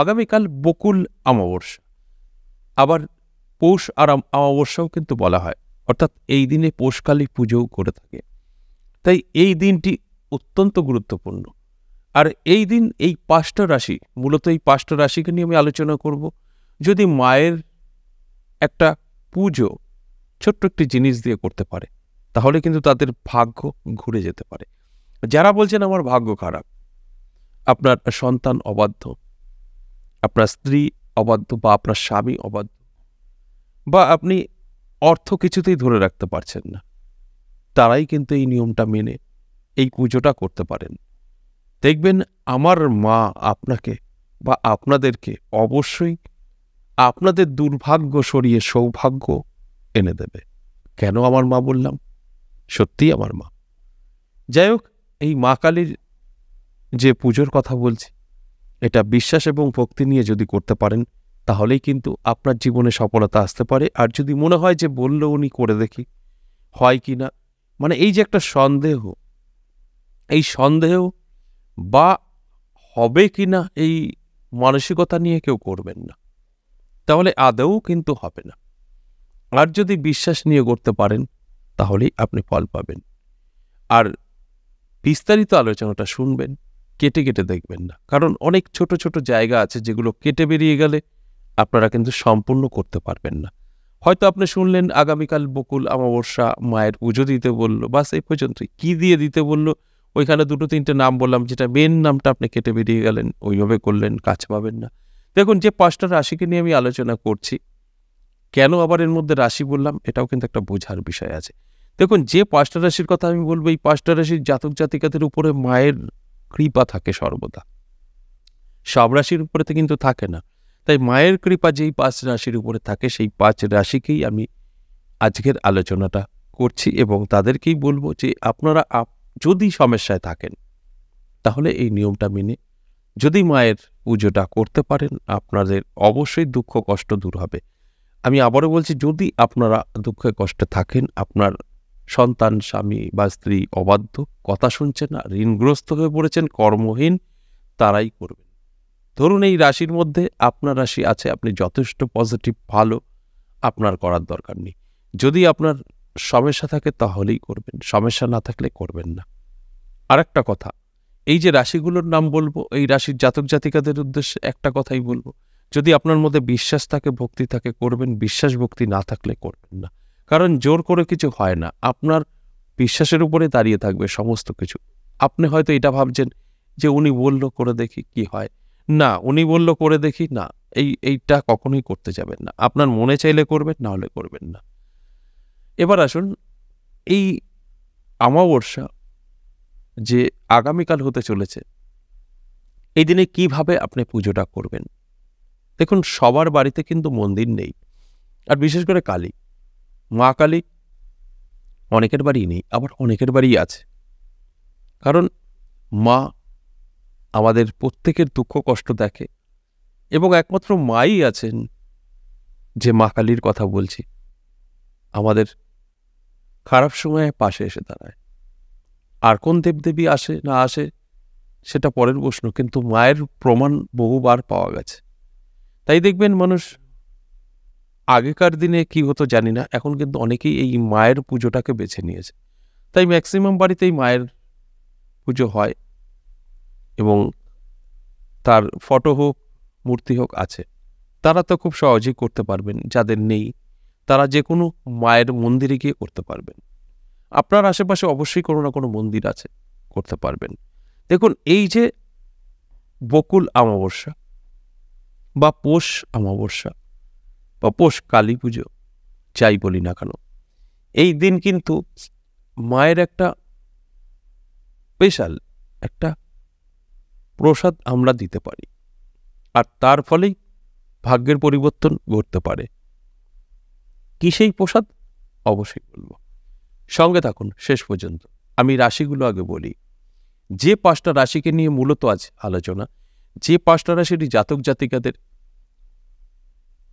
আগামীকাল বকুল অমাবস্যা আবার পৌষ আর অমাবস্যাও কিন্তু বলা হয় অর্থাৎ এই দিনে পৌষকালী পুজোও করে থাকে তাই এই দিনটি অত্যন্ত গুরুত্বপূর্ণ আর এই দিন এই পাঁচটা রাশি মূলত এই পাঁচটা রাশিকে নিয়ে আমি আলোচনা করব যদি মায়ের একটা পুজো ছোট্ট একটি জিনিস দিয়ে করতে পারে তাহলে কিন্তু তাদের ভাগ্য ঘুরে যেতে পারে যারা বলছেন আমার ভাগ্য খারাপ আপনার সন্তান অবাধ্য আপনার স্ত্রী অবাধ্য বা আপনার স্বামী অবাধ্য বা আপনি অর্থ কিছুতেই ধরে রাখতে পারছেন না তারাই কিন্তু এই নিয়মটা মেনে এই পুজোটা করতে পারেন দেখবেন আমার মা আপনাকে বা আপনাদেরকে অবশ্যই আপনাদের দুর্ভাগ্য সরিয়ে সৌভাগ্য এনে দেবে কেন আমার মা বললাম সত্যিই আমার মা যাই হোক এই মা কালীর যে পুজোর কথা বলছি এটা বিশ্বাস এবং ভক্তি নিয়ে যদি করতে পারেন তাহলেই কিন্তু আপনার জীবনে সফলতা আসতে পারে আর যদি মনে হয় যে বলল উনি করে দেখি হয় কি না মানে এই যে একটা সন্দেহ এই সন্দেহ বা হবে কি না এই মানসিকতা নিয়ে কেউ করবেন না তাহলে আদৌ কিন্তু হবে না আর যদি বিশ্বাস নিয়ে করতে পারেন তাহলেই আপনি ফল পাবেন আর বিস্তারিত আলোচনাটা শুনবেন কেটে কেটে দেখবেন না কারণ অনেক ছোট ছোট জায়গা আছে যেগুলো কেটে বেরিয়ে গেলে আপনারা কিন্তু সম্পূর্ণ করতে পারবেন না হয়তো আপনি শুনলেন আগামীকাল বকুল অমাবস্যা মায়ের পুজো দিতে বলল বাস এই পর্যন্তই কী দিয়ে দিতে বলল ওইখানে দুটো তিনটে নাম বললাম যেটা মেন নামটা আপনি কেটে বেরিয়ে গেলেন ওইভাবে করলেন কাজ পাবেন না দেখুন যে পাঁচটা রাশিকে নিয়ে আমি আলোচনা করছি কেন আবার এর মধ্যে রাশি বললাম এটাও কিন্তু একটা বোঝার বিষয় আছে দেখুন যে পাঁচটা রাশির কথা আমি বলবো এই পাঁচটা রাশির জাতক জাতিকাদের উপরে মায়ের কৃপা থাকে সর্বদা সব রাশির উপরে তো কিন্তু থাকে না তাই মায়ের কৃপা যেই পাঁচ রাশির উপরে থাকে সেই পাঁচ রাশিকেই আমি আজকের আলোচনাটা করছি এবং তাদেরকেই বলবো যে আপনারা যদি সমস্যায় থাকেন তাহলে এই নিয়মটা মেনে যদি মায়ের পুজোটা করতে পারেন আপনাদের অবশ্যই দুঃখ কষ্ট দূর হবে আমি আবারও বলছি যদি আপনারা দুঃখে কষ্টে থাকেন আপনার সন্তান স্বামী বা স্ত্রী অবাধ্য কথা শুনছেন না ঋণগ্রস্ত হয়ে পড়েছেন কর্মহীন তারাই করবেন ধরুন এই রাশির মধ্যে আপনার রাশি আছে আপনি যথেষ্ট পজিটিভ ভালো আপনার করার দরকার নেই যদি আপনার সমস্যা থাকে তাহলেই করবেন সমস্যা না থাকলে করবেন না আর একটা কথা এই যে রাশিগুলোর নাম বলবো এই রাশির জাতক জাতিকাদের উদ্দেশ্যে একটা কথাই বলবো যদি আপনার মধ্যে বিশ্বাস থাকে ভক্তি থাকে করবেন বিশ্বাস ভক্তি না থাকলে করবেন না কারণ জোর করে কিছু হয় না আপনার বিশ্বাসের উপরে দাঁড়িয়ে থাকবে সমস্ত কিছু আপনি হয়তো এটা ভাবছেন যে উনি বলল করে দেখি কি হয় না উনি বলল করে দেখি না এই এইটা কখনোই করতে যাবেন না আপনার মনে চাইলে করবেন না হলে করবেন না এবার আসুন এই আমাবস্যা যে আগামীকাল হতে চলেছে এই দিনে কিভাবে আপনি পুজোটা করবেন দেখুন সবার বাড়িতে কিন্তু মন্দির নেই আর বিশেষ করে কালী মা কালী অনেকের বাড়ি নেই আবার অনেকের বাড়ি আছে কারণ মা আমাদের প্রত্যেকের দুঃখ কষ্ট দেখে এবং একমাত্র মাই আছেন যে মা কালীর কথা বলছি আমাদের খারাপ সময়ে পাশে এসে দাঁড়ায় আর কোন দেবদেবী আসে না আসে সেটা পরের প্রশ্ন কিন্তু মায়ের প্রমাণ বহুবার পাওয়া গেছে তাই দেখবেন মানুষ আগেকার দিনে কি হতো জানি না এখন কিন্তু অনেকেই এই মায়ের পুজোটাকে বেছে নিয়েছে তাই ম্যাক্সিমাম বাড়িতেই মায়ের পুজো হয় এবং তার ফটো হোক মূর্তি হোক আছে তারা তো খুব সহজেই করতে পারবেন যাদের নেই তারা যে কোনো মায়ের মন্দিরে গিয়ে করতে পারবেন আপনার আশেপাশে অবশ্যই কোনো না কোনো মন্দির আছে করতে পারবেন দেখুন এই যে বকুল অমাবস্যা বা পোষ অমাবস্যা তপস কালী পুজো যাই বলি না কেন এই দিন কিন্তু মায়ের একটা স্পেশাল একটা প্রসাদ আমরা দিতে পারি আর তার ফলেই ভাগ্যের পরিবর্তন ঘটতে পারে কি সেই প্রসাদ অবশ্যই বলব সঙ্গে থাকুন শেষ পর্যন্ত আমি রাশিগুলো আগে বলি যে পাঁচটা রাশিকে নিয়ে মূলত আজ আলোচনা যে পাঁচটা রাশিটি জাতক জাতিকাদের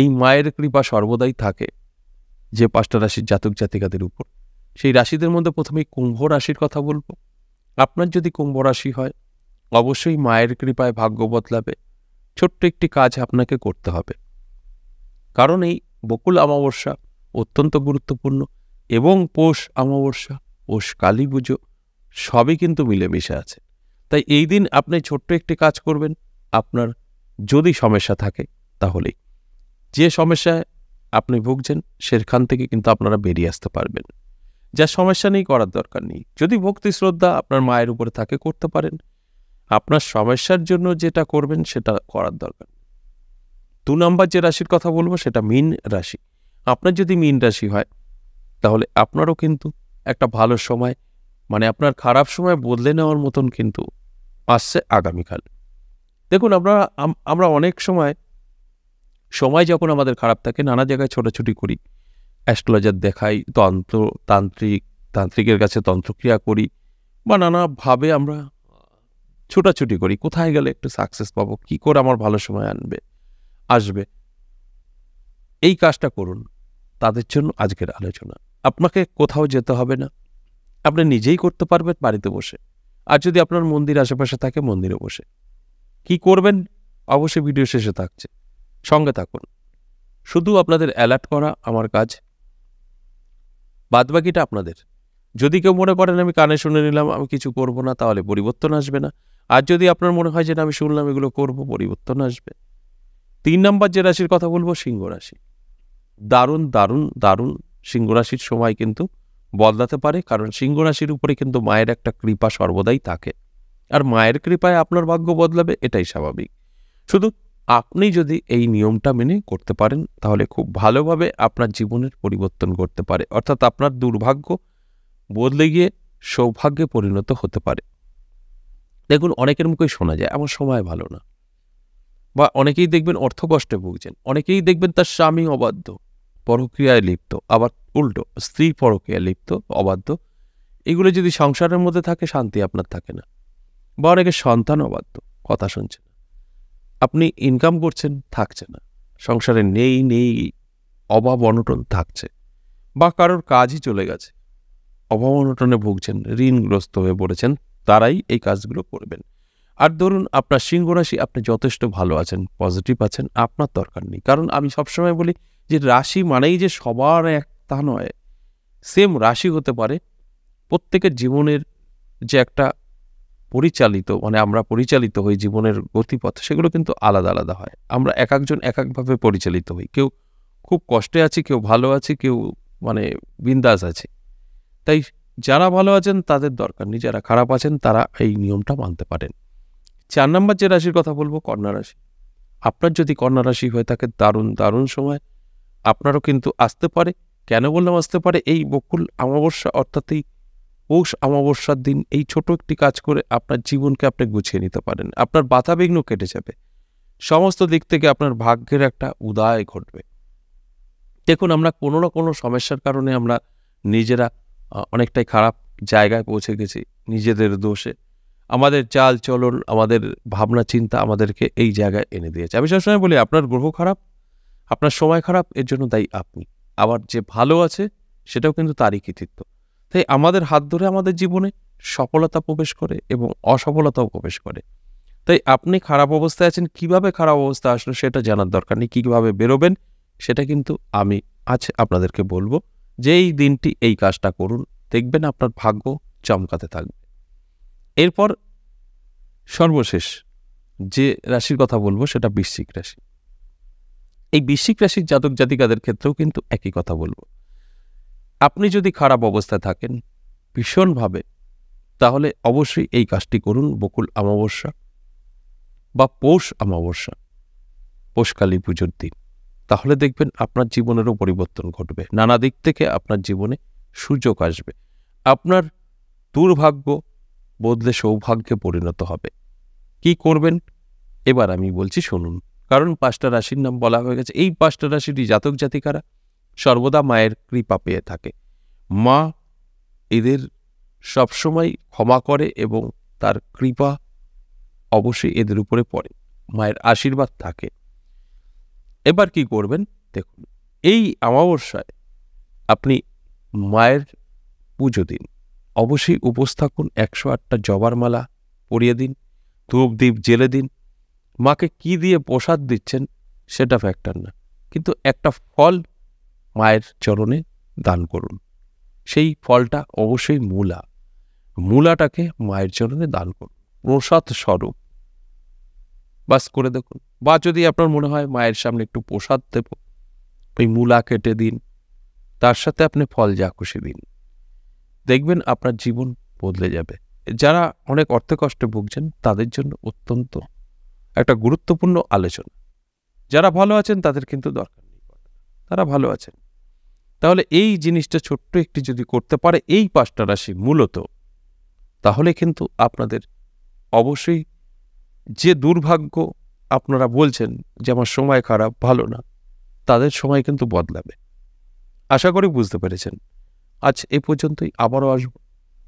এই মায়ের কৃপা সর্বদাই থাকে যে পাঁচটা রাশির জাতক জাতিকাদের উপর সেই রাশিদের মধ্যে প্রথমে কুম্ভ রাশির কথা বলবো আপনার যদি কুম্ভ রাশি হয় অবশ্যই মায়ের কৃপায় ভাগ্য বদলাবে ছোট্ট একটি কাজ আপনাকে করতে হবে কারণ এই বকুল অমাবস্যা অত্যন্ত গুরুত্বপূর্ণ এবং পোষ অমাবস্যা পোষ কালী পুজো সবই কিন্তু মিলেমিশে আছে তাই এই দিন আপনি ছোট্ট একটি কাজ করবেন আপনার যদি সমস্যা থাকে তাহলেই যে সমস্যায় আপনি ভুগছেন সেখান থেকে কিন্তু আপনারা বেরিয়ে আসতে পারবেন যা সমস্যা নেই করার দরকার নেই যদি ভক্তি শ্রদ্ধা আপনার মায়ের উপরে থাকে করতে পারেন আপনার সমস্যার জন্য যেটা করবেন সেটা করার দরকার দু নম্বর যে রাশির কথা বলবো সেটা মিন রাশি আপনার যদি মিন রাশি হয় তাহলে আপনারও কিন্তু একটা ভালো সময় মানে আপনার খারাপ সময় বদলে নেওয়ার মতন কিন্তু আসছে আগামীকাল দেখুন আমরা আমরা অনেক সময় সময় যখন আমাদের খারাপ থাকে নানা জায়গায় ছোটাছুটি করি অ্যাস্ট্রোলজার দেখাই তন্ত্র তান্ত্রিক তান্ত্রিকের কাছে তন্ত্রক্রিয়া করি বা নানাভাবে আমরা ছোটাছুটি করি কোথায় গেলে একটু সাকসেস পাবো কী করে আমার ভালো সময় আনবে আসবে এই কাজটা করুন তাদের জন্য আজকের আলোচনা আপনাকে কোথাও যেতে হবে না আপনি নিজেই করতে পারবেন বাড়িতে বসে আর যদি আপনার মন্দির আশেপাশে থাকে মন্দিরে বসে কি করবেন অবশ্যই ভিডিও শেষে থাকছে সঙ্গে থাকুন শুধু আপনাদের অ্যালার্ট করা আমার কাজ বাদবাকিটা আপনাদের যদি কেউ মনে করেন আমি কানে শুনে নিলাম আমি কিছু করব না তাহলে পরিবর্তন আসবে না আর যদি আপনার মনে হয় যে না আমি শুনলাম এগুলো করব পরিবর্তন আসবে তিন নম্বর যে রাশির কথা বলবো সিংহ রাশি দারুণ দারুণ দারুণ সিংহ রাশির সময় কিন্তু বদলাতে পারে কারণ সিংহ রাশির উপরে কিন্তু মায়ের একটা কৃপা সর্বদাই থাকে আর মায়ের কৃপায় আপনার ভাগ্য বদলাবে এটাই স্বাভাবিক শুধু আপনি যদি এই নিয়মটা মেনে করতে পারেন তাহলে খুব ভালোভাবে আপনার জীবনের পরিবর্তন করতে পারে অর্থাৎ আপনার দুর্ভাগ্য বদলে গিয়ে সৌভাগ্যে পরিণত হতে পারে দেখুন অনেকের মুখেই শোনা যায় আমার সময় ভালো না বা অনেকেই দেখবেন অর্থ কষ্টে ভুগছেন অনেকেই দেখবেন তার স্বামী অবাধ্য পরক্রিয়ায় লিপ্ত আবার উল্টো স্ত্রী পরক্রিয়ায় লিপ্ত অবাধ্য এগুলো যদি সংসারের মধ্যে থাকে শান্তি আপনার থাকে না বা অনেকে সন্তান অবাধ্য কথা শুনছেন আপনি ইনকাম করছেন থাকছে না সংসারে নেই নেই অভাব অনটন থাকছে বা কারোর কাজই চলে গেছে অভাব অনটনে ভুগছেন ঋণগ্রস্ত হয়ে পড়েছেন তারাই এই কাজগুলো করবেন আর ধরুন আপনার সিংহ রাশি আপনি যথেষ্ট ভালো আছেন পজিটিভ আছেন আপনার দরকার নেই কারণ আমি সবসময় বলি যে রাশি মানেই যে সবার এক তা নয় সেম রাশি হতে পারে প্রত্যেকের জীবনের যে একটা পরিচালিত মানে আমরা পরিচালিত হই জীবনের গতিপথ সেগুলো কিন্তু আলাদা আলাদা হয় আমরা এক একজন এক একভাবে পরিচালিত হই কেউ খুব কষ্টে আছে কেউ ভালো আছে কেউ মানে বিন্দাস আছে তাই যারা ভালো আছেন তাদের দরকার নেই যারা খারাপ আছেন তারা এই নিয়মটা মানতে পারেন চার নম্বর যে রাশির কথা বলবো কন্যা রাশি আপনার যদি কন্যা রাশি হয়ে থাকে দারুণ দারুণ সময় আপনারও কিন্তু আসতে পারে কেন বললাম আসতে পারে এই বকুল অমাবস্যা অর্থাৎ এই পৌষ অমাবস্যার দিন এই ছোট একটি কাজ করে আপনার জীবনকে আপনি গুছিয়ে নিতে পারেন আপনার বাধাবিঘ্ন কেটে যাবে সমস্ত দিক থেকে আপনার ভাগ্যের একটা উদয় ঘটবে দেখুন আমরা কোনো না কোনো সমস্যার কারণে আমরা নিজেরা অনেকটাই খারাপ জায়গায় পৌঁছে গেছি নিজেদের দোষে আমাদের চাল চলন আমাদের ভাবনা চিন্তা আমাদেরকে এই জায়গায় এনে দিয়েছে আমি সবসময় বলি আপনার গ্রহ খারাপ আপনার সময় খারাপ এর জন্য দায়ী আপনি আবার যে ভালো আছে সেটাও কিন্তু তারই কৃতিত্ব তাই আমাদের হাত ধরে আমাদের জীবনে সফলতা প্রবেশ করে এবং অসফলতাও প্রবেশ করে তাই আপনি খারাপ অবস্থায় আছেন কিভাবে খারাপ অবস্থা আসলো সেটা জানার দরকার নেই কীভাবে বেরোবেন সেটা কিন্তু আমি আজ আপনাদেরকে বলবো যে এই দিনটি এই কাজটা করুন দেখবেন আপনার ভাগ্য চমকাতে থাকবে এরপর সর্বশেষ যে রাশির কথা বলবো সেটা বৃশ্চিক রাশি এই বৃশ্চিক রাশির জাতক জাতিকাদের ক্ষেত্রেও কিন্তু একই কথা বলবো আপনি যদি খারাপ অবস্থায় থাকেন ভীষণভাবে তাহলে অবশ্যই এই কাজটি করুন বকুল অমাবস্যা বা পৌষ অমাবস্যা পৌষকালী পুজোর দিন তাহলে দেখবেন আপনার জীবনেরও পরিবর্তন ঘটবে নানা দিক থেকে আপনার জীবনে সুযোগ আসবে আপনার দুর্ভাগ্য বদলে সৌভাগ্যে পরিণত হবে কি করবেন এবার আমি বলছি শুনুন কারণ পাঁচটা রাশির নাম বলা হয়ে গেছে এই পাঁচটা রাশিটি জাতক জাতিকারা সর্বদা মায়ের কৃপা পেয়ে থাকে মা এদের সবসময় ক্ষমা করে এবং তার কৃপা অবশ্যই এদের উপরে পড়ে মায়ের আশীর্বাদ থাকে এবার কি করবেন দেখুন এই অমাবস্যায় আপনি মায়ের পুজো দিন অবশ্যই উপস্থাপন একশো আটটা জবার মালা পরিয়ে দিন ধূপ দ্বীপ জেলে দিন মাকে কি দিয়ে প্রসাদ দিচ্ছেন সেটা ফ্যাক্টর না কিন্তু একটা ফল মায়ের চরণে দান করুন সেই ফলটা অবশ্যই মূলা মূলাটাকে মায়ের চরণে দান করুন প্রসাদ স্বরূপ বাস করে দেখুন বা যদি আপনার মনে হয় মায়ের সামনে একটু প্রসাদ দেব ওই মূলা কেটে দিন তার সাথে আপনি ফল যা খুশি দিন দেখবেন আপনার জীবন বদলে যাবে যারা অনেক অর্থ কষ্টে ভুগছেন তাদের জন্য অত্যন্ত একটা গুরুত্বপূর্ণ আলোচনা যারা ভালো আছেন তাদের কিন্তু দরকার নেই তারা ভালো আছেন তাহলে এই জিনিসটা ছোট্ট একটি যদি করতে পারে এই পাঁচটা রাশি মূলত তাহলে কিন্তু আপনাদের অবশ্যই যে দুর্ভাগ্য আপনারা বলছেন যে আমার সময় খারাপ ভালো না তাদের সময় কিন্তু বদলাবে আশা করি বুঝতে পেরেছেন আজ এ পর্যন্তই আবারও আসব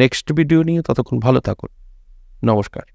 নেক্সট ভিডিও নিয়ে ততক্ষণ ভালো থাকুন নমস্কার